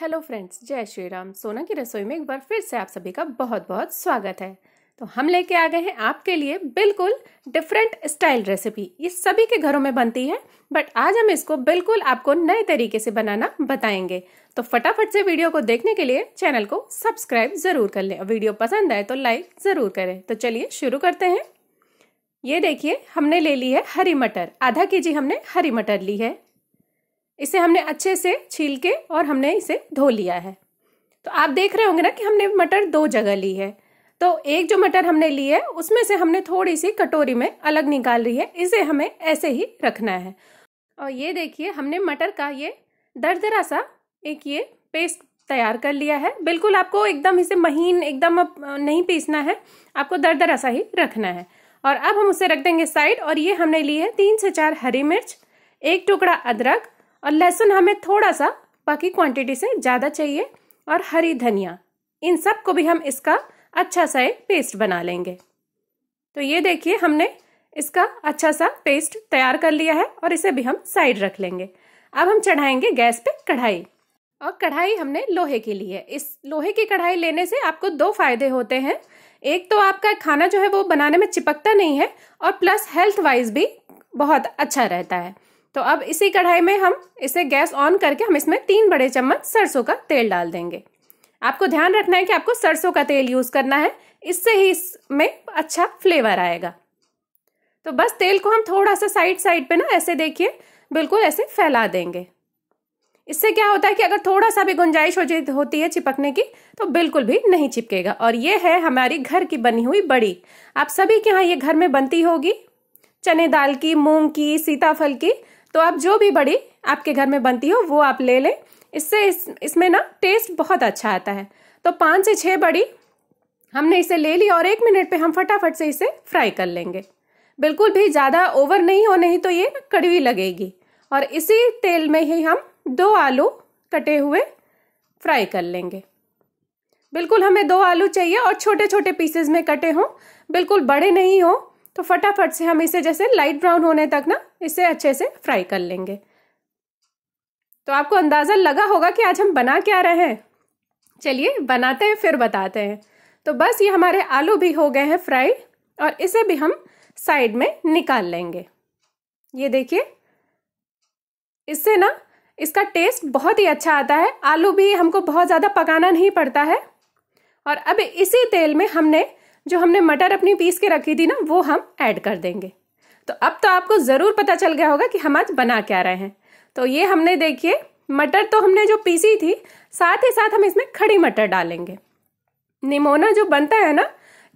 hello friends जय श्री राम सोना की रसोई में एक बार फिर से आप सभी का बहुत बहुत स्वागत है तो हम लेके आ गए हैं आपके लिए बिल्कुल डिफरेंट स्टाइल रेसिपी ये सभी के घरों में बनती है बट आज हम इसको बिल्कुल आपको नए तरीके से बनाना बताएंगे तो फटाफट से वीडियो को देखने के लिए चैनल को सब्सक्राइब ज़रूर कर लें वीडियो पसंद आए तो लाइक ज़रूर करें तो चलिए शुरू करते हैं ये देखिए हमने ले ली है हरी मटर आधा के जी हमने हरी मटर ली है इसे हमने अच्छे से छील के और हमने इसे धो लिया है तो आप देख रहे होंगे ना कि हमने मटर दो जगह ली है तो एक जो मटर हमने ली है उसमें से हमने थोड़ी सी कटोरी में अलग निकाल रही है इसे हमें ऐसे ही रखना है और ये देखिए हमने मटर का ये दरदरा सा एक ये पेस्ट तैयार कर लिया है बिल्कुल आपको एकदम इसे महीन एकदम नहीं पीसना है आपको दरदरा सा ही रखना है और अब हम उसे रख देंगे साइड और ये हमने ली है तीन से चार हरी मिर्च एक टुकड़ा अदरक और लहसुन हमें थोड़ा सा बाकी क्वांटिटी से ज़्यादा चाहिए और हरी धनिया इन सब को भी हम इसका अच्छा सा एक पेस्ट बना लेंगे तो ये देखिए हमने इसका अच्छा सा पेस्ट तैयार कर लिया है और इसे भी हम साइड रख लेंगे अब हम चढ़ाएंगे गैस पे कढ़ाई और कढ़ाई हमने लोहे की ली है इस लोहे की कढ़ाई लेने से आपको दो फायदे होते हैं एक तो आपका खाना जो है वो बनाने में चिपकता नहीं है और प्लस हेल्थ वाइज भी बहुत अच्छा रहता है तो अब इसी कढ़ाई में हम इसे गैस ऑन करके हम इसमें तीन बड़े चम्मच सरसों का तेल डाल देंगे आपको ध्यान रखना है कि आपको सरसों का तेल यूज करना है इससे ही इसमें अच्छा फ्लेवर आएगा तो बस तेल को हम थोड़ा सा साइड साइड पे ना ऐसे देखिए बिल्कुल ऐसे फैला देंगे इससे क्या होता है कि अगर थोड़ा सा भी गुंजाइश हो होती है चिपकने की तो बिल्कुल भी नहीं चिपकेगा और ये है हमारी घर की बनी हुई बड़ी आप सभी के यहाँ ये घर में बनती होगी चने दाल की मूंग की सीताफल की तो आप जो भी बड़ी आपके घर में बनती हो वो आप ले लें इससे इस इसमें ना टेस्ट बहुत अच्छा आता है तो पाँच से छः बड़ी हमने इसे ले ली और एक मिनट पे हम फटाफट से इसे फ्राई कर लेंगे बिल्कुल भी ज़्यादा ओवर नहीं हो नहीं तो ये कड़वी लगेगी और इसी तेल में ही हम दो आलू कटे हुए फ्राई कर लेंगे बिल्कुल हमें दो आलू चाहिए और छोटे छोटे पीसेज में कटे हों बिल्कुल बड़े नहीं हों तो फटाफट से हम इसे जैसे लाइट ब्राउन होने तक ना इसे अच्छे से फ्राई कर लेंगे तो आपको अंदाज़ा लगा होगा कि आज हम बना क्या रहे हैं चलिए बनाते हैं फिर बताते हैं तो बस ये हमारे आलू भी हो गए हैं फ्राई और इसे भी हम साइड में निकाल लेंगे ये देखिए इससे ना इसका टेस्ट बहुत ही अच्छा आता है आलू भी हमको बहुत ज़्यादा पकाना नहीं पड़ता है और अब इसी तेल में हमने जो हमने मटर अपनी पीस के रखी थी ना वो हम ऐड कर देंगे तो अब तो आपको ज़रूर पता चल गया होगा कि हम आज बना क्या रहे हैं तो ये हमने देखिए मटर तो हमने जो पीसी थी साथ ही साथ हम इसमें खड़ी मटर डालेंगे निमोना जो बनता है ना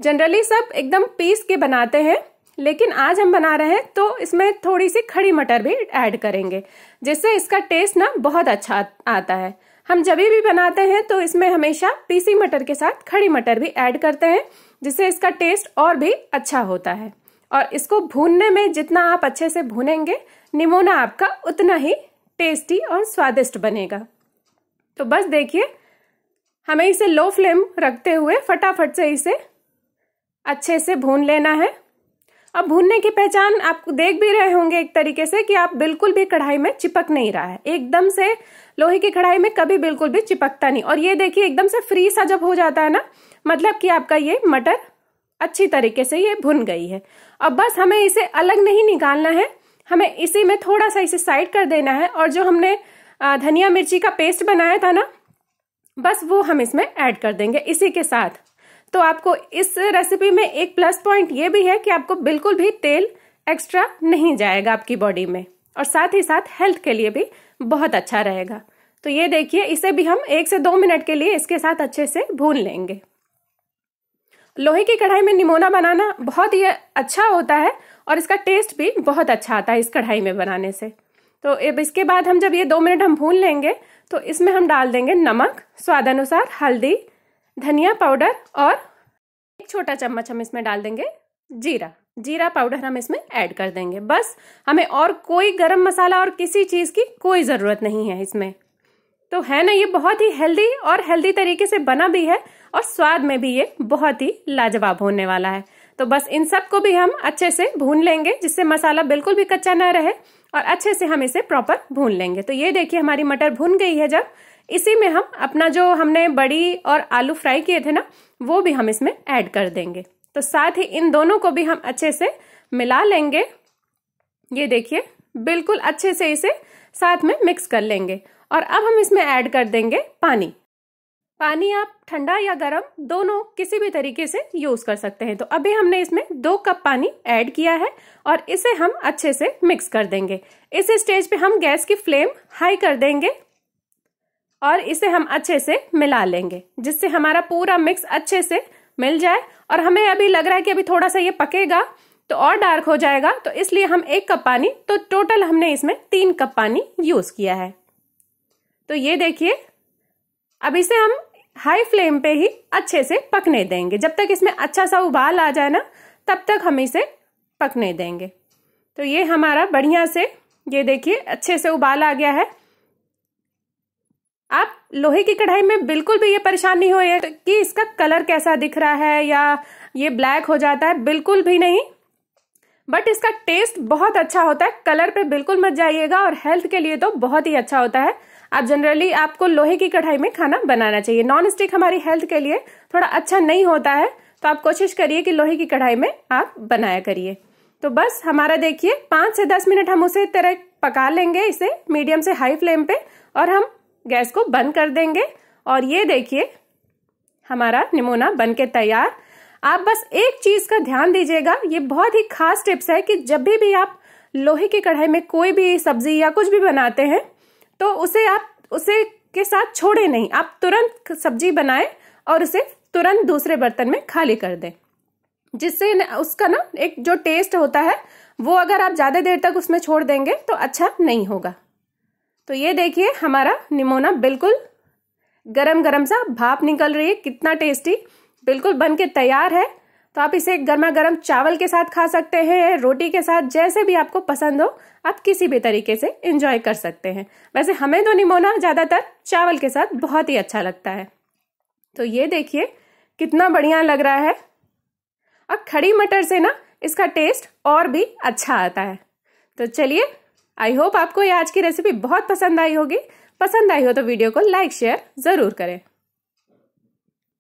जनरली सब एकदम पीस के बनाते हैं लेकिन आज हम बना रहे हैं तो इसमें थोड़ी सी खड़ी मटर भी ऐड करेंगे जिससे इसका टेस्ट ना बहुत अच्छा आता है हम जब भी बनाते हैं तो इसमें हमेशा पीसी मटर के साथ खड़ी मटर भी ऐड करते हैं जिससे इसका टेस्ट और भी अच्छा होता है और इसको भूनने में जितना आप अच्छे से भूनेंगे निमोना आपका उतना ही टेस्टी और स्वादिष्ट बनेगा तो बस देखिए हमें इसे लो फ्लेम रखते हुए फटाफट से इसे अच्छे से भून लेना है अब भूनने की पहचान आप देख भी रहे होंगे एक तरीके से कि आप बिल्कुल भी कढ़ाई में चिपक नहीं रहा है एकदम से लोहे की कढ़ाई में कभी बिल्कुल भी चिपकता नहीं और ये देखिए एकदम से फ्री सा जब हो जाता है ना मतलब कि आपका ये मटर अच्छी तरीके से ये भुन गई है अब बस हमें इसे अलग नहीं निकालना है हमें इसी में थोड़ा सा इसे साइड कर देना है और जो हमने धनिया मिर्ची का पेस्ट बनाया था ना बस वो हम इसमें ऐड कर देंगे इसी के साथ तो आपको इस रेसिपी में एक प्लस पॉइंट ये भी है कि आपको बिल्कुल भी तेल एक्स्ट्रा नहीं जाएगा आपकी बॉडी में और साथ ही साथ हेल्थ के लिए भी बहुत अच्छा रहेगा तो ये देखिए इसे भी हम एक से दो मिनट के लिए इसके साथ अच्छे से भून लेंगे लोहे की कढ़ाई में निमोना बनाना बहुत ही अच्छा होता है और इसका टेस्ट भी बहुत अच्छा आता है इस कढ़ाई में बनाने से तो इसके बाद हम जब ये दो मिनट हम भून लेंगे तो इसमें हम डाल देंगे नमक स्वाद अनुसार हल्दी धनिया पाउडर और एक छोटा चम्मच हम इसमें डाल देंगे जीरा जीरा पाउडर हम इसमें ऐड कर देंगे बस हमें और कोई गरम मसाला और किसी चीज़ की कोई ज़रूरत नहीं है इसमें तो है ना ये बहुत ही हेल्दी और हेल्दी तरीके से बना भी है और स्वाद में भी ये बहुत ही लाजवाब होने वाला है तो बस इन सब को भी हम अच्छे से भून लेंगे जिससे मसाला बिल्कुल भी कच्चा ना रहे और अच्छे से हम इसे प्रॉपर भून लेंगे तो ये देखिए हमारी मटर भून गई है जब इसी में हम अपना जो हमने बड़ी और आलू फ्राई किए थे ना वो भी हम इसमें ऐड कर देंगे तो साथ ही इन दोनों को भी हम अच्छे से मिला लेंगे ये देखिए बिल्कुल अच्छे से इसे साथ में मिक्स कर लेंगे और अब हम इसमें ऐड कर देंगे पानी पानी आप ठंडा या गर्म दोनों किसी भी तरीके से यूज कर सकते हैं तो अभी हमने इसमें दो कप पानी ऐड किया है और इसे हम अच्छे से मिक्स कर देंगे इस स्टेज पे हम गैस की फ्लेम हाई कर देंगे और इसे हम अच्छे से मिला लेंगे जिससे हमारा पूरा मिक्स अच्छे से मिल जाए और हमें अभी लग रहा है कि अभी थोड़ा सा ये पकेगा तो और डार्क हो जाएगा तो इसलिए हम एक कप पानी तो टोटल हमने इसमें तीन कप पानी यूज किया है तो ये देखिए अब इसे हम हाई फ्लेम पे ही अच्छे से पकने देंगे जब तक इसमें अच्छा सा उबाल आ जाए ना तब तक हम इसे पकने देंगे तो ये हमारा बढ़िया से ये देखिए अच्छे से उबाल आ गया है आप लोहे की कढ़ाई में बिल्कुल भी ये परेशान नहीं हो रही है कि इसका कलर कैसा दिख रहा है या ये ब्लैक हो जाता है बिल्कुल भी नहीं बट इसका टेस्ट बहुत अच्छा होता है कलर पे बिल्कुल मत जाइएगा और हेल्थ के लिए तो बहुत ही अच्छा होता है आप जनरली आपको लोहे की कढ़ाई में खाना बनाना चाहिए नॉन स्टिक हमारी हेल्थ के लिए थोड़ा अच्छा नहीं होता है तो आप कोशिश करिए कि लोहे की कढ़ाई में आप बनाया करिए तो बस हमारा देखिए पांच से दस मिनट हम उसे तरह पका लेंगे इसे मीडियम से हाई फ्लेम पे और हम गैस को बंद कर देंगे और ये देखिए हमारा निमोना बन के तैयार आप बस एक चीज का ध्यान दीजिएगा ये बहुत ही खास टिप्स है कि जब भी भी आप लोहे की कढ़ाई में कोई भी सब्जी या कुछ भी बनाते हैं तो उसे आप उसे के साथ छोड़े नहीं आप तुरंत सब्जी बनाए और उसे तुरंत दूसरे बर्तन में खाली कर दें जिससे उसका ना एक जो टेस्ट होता है वो अगर आप ज़्यादा देर तक उसमें छोड़ देंगे तो अच्छा नहीं होगा तो ये देखिए हमारा निमोना बिल्कुल गरम गरम सा भाप निकल रही है कितना टेस्टी बिल्कुल बन के तैयार है तो आप इसे गर्मा गर्म चावल के साथ खा सकते हैं रोटी के साथ जैसे भी आपको पसंद हो आप किसी भी तरीके से इंजॉय कर सकते हैं वैसे हमें तो निमोना ज़्यादातर चावल के साथ बहुत ही अच्छा लगता है तो ये देखिए कितना बढ़िया लग रहा है अब खड़ी मटर से ना इसका टेस्ट और भी अच्छा आता है तो चलिए आई होप आपको ये आज की रेसिपी बहुत पसंद आई होगी पसंद आई हो तो वीडियो को लाइक शेयर ज़रूर करें